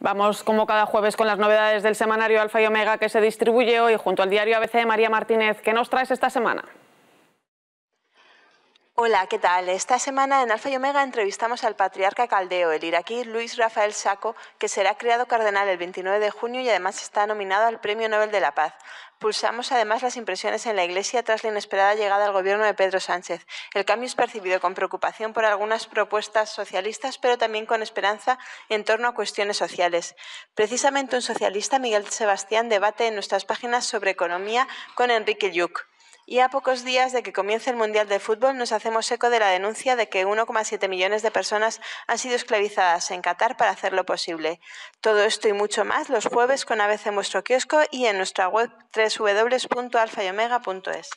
Vamos como cada jueves con las novedades del semanario Alfa y Omega que se distribuye hoy junto al diario ABC María Martínez. que nos traes esta semana? Hola, ¿qué tal? Esta semana en Alfa y Omega entrevistamos al patriarca caldeo, el iraquí Luis Rafael Saco, que será creado cardenal el 29 de junio y además está nominado al Premio Nobel de la Paz. Pulsamos además las impresiones en la Iglesia tras la inesperada llegada al gobierno de Pedro Sánchez. El cambio es percibido con preocupación por algunas propuestas socialistas, pero también con esperanza en torno a cuestiones sociales. Precisamente un socialista, Miguel Sebastián, debate en nuestras páginas sobre economía con Enrique Lluc. Y a pocos días de que comience el Mundial de Fútbol nos hacemos eco de la denuncia de que 1,7 millones de personas han sido esclavizadas en Qatar para hacerlo posible. Todo esto y mucho más los jueves con ABC en vuestro kiosco y en nuestra web www.alfayomega.es.